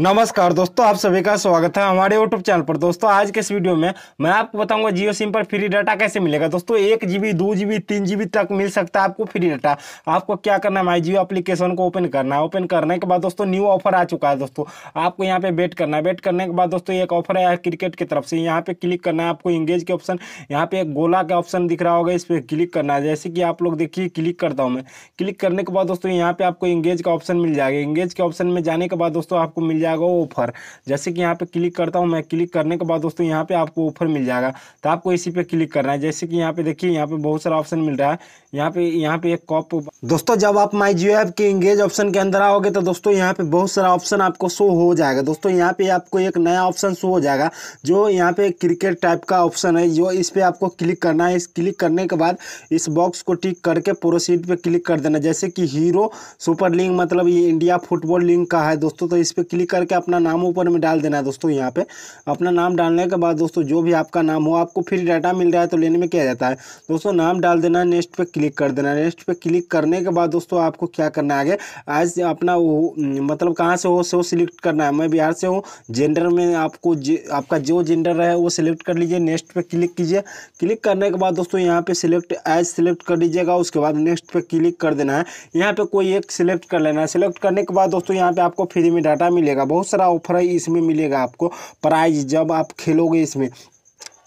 नमस्कार दोस्तों आप सभी का स्वागत है हमारे यूट्यूब चैनल पर दोस्तों आज के इस वीडियो में मैं आपको बताऊंगा जियो सिम पर फ्री डाटा कैसे मिलेगा दोस्तों एक जीबी दो जीबी तीन जीबी तक मिल सकता है आपको फ्री डाटा आपको क्या करना है माई जियो अप्लीकेशन को ओपन करना है ओपन करने के बाद दोस्तों न्यू ऑफर आ चुका है दोस्तों आपको यहाँ पे वेट करना है वेट करने के बाद दोस्तों एक ऑफर आया क्रिकेट की तरफ से यहाँ पे क्लिक करना है आपको इंगेज के ऑप्शन यहाँ पे एक गोला का ऑप्शन दिख रहा होगा इस पर क्लिक करना है जैसे कि आप लोग देखिए क्लिक करता हूँ मैं क्लिक करने के बाद दोस्तों यहाँ पे आपको इंगेज का ऑप्शन मिल जाएगा इंगेज के ऑप्शन में जाने के बाद दोस्तों आपको मिल जाएगा जाएगा ऑफर जैसे कि यहाँ पे क्लिक करता हूँ मैं क्लिक करने के बाद दोस्तों यहाँ पे आपको ऑफर मिल जाएगा तो आपको इसी पे क्लिक करना है जैसे कि यहाँ पे देखिए यहाँ पे बहुत सारा ऑप्शन मिल रहा है यहाँ पे यहाँ पे एक कॉप दोस्तों जब आप माई जियो ऐप के इंगेज ऑप्शन के अंदर आओगे तो दोस्तों यहाँ पे बहुत सारा ऑप्शन आपको शो हो जाएगा दोस्तों यहाँ पे आपको एक नया ऑप्शन शो हो जाएगा जो यहाँ पे क्रिकेट टाइप का ऑप्शन है जो इस पर आपको क्लिक करना है इस क्लिक करने के बाद इस बॉक्स को टिक करके प्रोसीड पे क्लिक कर देना जैसे कि हीरो सुपर लीग मतलब ये इंडिया फुटबॉल लीग का है दोस्तों तो इस पर क्लिक क्लिक करके अपना नाम ऊपर में डाल देना है दोस्तों यहाँ पे अपना नाम डालने के बाद दोस्तों जो भी आपका नाम हो आपको फ्री डाटा मिल रहा है तो लेने में क्या जाता है दोस्तों नाम डाल देना है नेक्स्ट पर क्लिक कर देना है नेक्स्ट पर क्लिक करने के बाद दोस्तों आपको क्या करना है आगे आज अपना मतलब कहाँ से हो से सिलेक्ट करना है मैं बिहार से हूँ जेंडर में आपको आपका जो जेंडर है वो सिलेक्ट कर लीजिए नेक्स्ट पर क्लिक कीजिए क्लिक करने के बाद दोस्तों यहाँ पे सिलेक्ट एज सिलेक्ट कर लीजिएगा उसके बाद नेक्स्ट पे क्लिक कर देना है यहाँ पे कोई एक सिलेक्ट कर लेना है सिलेक्ट करने के बाद दोस्तों यहाँ पे आपको फ्री में डाटा मिलेगा जाएगा बहुत सारा ऑफर है इसमें मिलेगा आपको प्राइज जब आप खेलोगे इसमें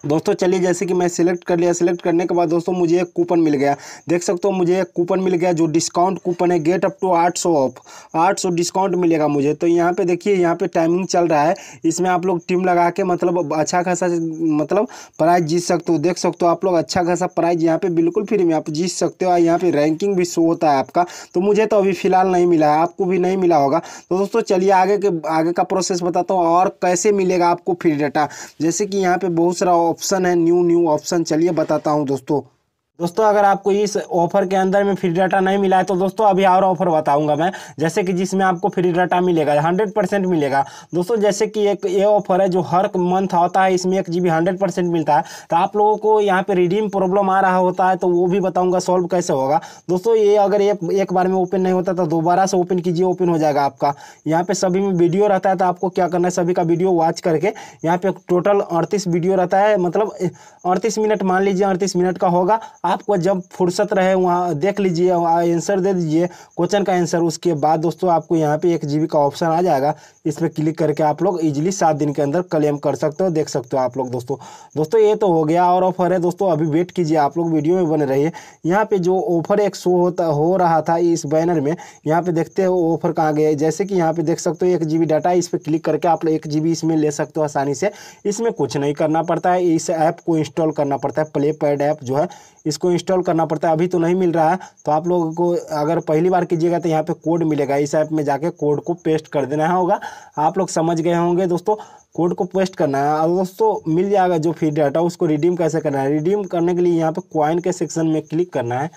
दोस्तों चलिए जैसे कि मैं सिलेक्ट कर लिया सिलेक्ट करने के बाद दोस्तों मुझे एक कूपन मिल गया देख सकते हो मुझे एक कूपन मिल गया जो डिस्काउंट कूपन है गेट अप टू आठ सौ ऑफ आठ सौ डिस्काउंट मिलेगा मुझे तो यहाँ पे देखिए यहाँ पे टाइमिंग चल रहा है इसमें आप लोग टीम लगा के मतलब अच्छा खासा मतलब प्राइज जीत सकते हो देख सकते हो आप लोग अच्छा खासा प्राइज यहाँ पर बिल्कुल फ्री में आप जीत सकते हो और यहाँ पर रैंकिंग भी शो होता है आपका तो मुझे तो अभी फिलहाल नहीं मिला है आपको भी नहीं मिला होगा तो दोस्तों चलिए आगे के आगे का प्रोसेस बताता हूँ और कैसे मिलेगा आपको फ्री डाटा जैसे कि यहाँ पर बहुत सारा ऑप्शन है न्यू न्यू ऑप्शन चलिए बताता हूँ दोस्तों दोस्तों अगर आपको इस ऑफर के अंदर में फ्री डाटा नहीं मिला है तो दोस्तों अभी और ऑफर बताऊंगा मैं जैसे कि जिसमें आपको फ्री डाटा मिलेगा हंड्रेड परसेंट मिलेगा दोस्तों जैसे कि एक ये ऑफर है जो हर मंथ होता है इसमें एक जी बी हंड्रेड परसेंट मिलता है तो आप लोगों को यहाँ पे रिडीम प्रॉब्लम आ रहा होता है तो वो भी बताऊँगा सॉल्व कैसे होगा दोस्तों ये अगर एक, एक बार में ओपन नहीं होता तो दोबारा से ओपन कीजिए ओपन हो जाएगा आपका यहाँ पर सभी में वीडियो रहता है तो आपको क्या करना है सभी का वीडियो वॉच करके यहाँ पे टोटल अड़तीस वीडियो रहता है मतलब अड़तीस मिनट मान लीजिए अड़तीस मिनट का होगा आपको जब फुर्सत रहे वहाँ देख लीजिए आंसर दे दीजिए क्वेश्चन का आंसर उसके बाद दोस्तों आपको यहाँ पे एक जीबी का ऑप्शन आ जाएगा इस पर क्लिक करके आप लोग इजीली सात दिन के अंदर क्लेम कर सकते हो देख सकते हो आप लोग दोस्तों दोस्तों ये तो हो गया और ऑफर है दोस्तों अभी वेट कीजिए आप लोग वीडियो में बने रहिए यहाँ पर जो ऑफर एक शो होता हो रहा था इस बैनर में यहाँ पे देखते हो ऑफर कहाँ गए जैसे कि यहाँ पे देख सकते हो एक जीबी डाटा इस पर क्लिक करके आप लोग एक जीबी इसमें ले सकते हो आसानी से इसमें कुछ नहीं करना पड़ता है इस ऐप को इंस्टॉल करना पड़ता है प्ले पैड ऐप जो है इसको इंस्टॉल करना पड़ता है अभी तो नहीं मिल रहा है तो आप लोगों को अगर पहली बार कीजिएगा तो यहाँ पर कोड मिलेगा इस ऐप में जाके कोड को पेस्ट कर देना होगा आप लोग समझ गए होंगे दोस्तों कोड को पेस्ट करना है और दोस्तों मिल जाएगा जो फ्री डाटा उसको रिडीम कैसे करना है रिडीम करने के लिए यहाँ पे क्वाइन के सेक्शन में क्लिक करना है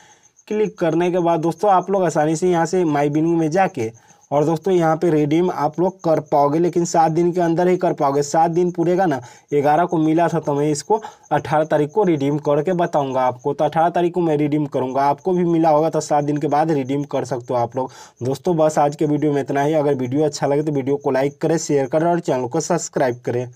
क्लिक करने के बाद दोस्तों आप लोग आसानी से यहाँ से माई बिनिंग में जाके और दोस्तों यहाँ पे रिडीम आप लोग कर पाओगे लेकिन सात दिन के अंदर ही कर पाओगे सात दिन पूरेगा ना ग्यारह को मिला था तो मैं इसको अठारह तारीख को रिडीम करके बताऊँगा आपको तो अठारह तारीख को मैं रिडीम करूंगा आपको भी मिला होगा तो सात दिन के बाद रिडीम कर सकते हो आप लोग दोस्तों बस आज के वीडियो में इतना ही अगर वीडियो अच्छा लगे तो वीडियो को लाइक करें शेयर करें और चैनल को सब्सक्राइब करें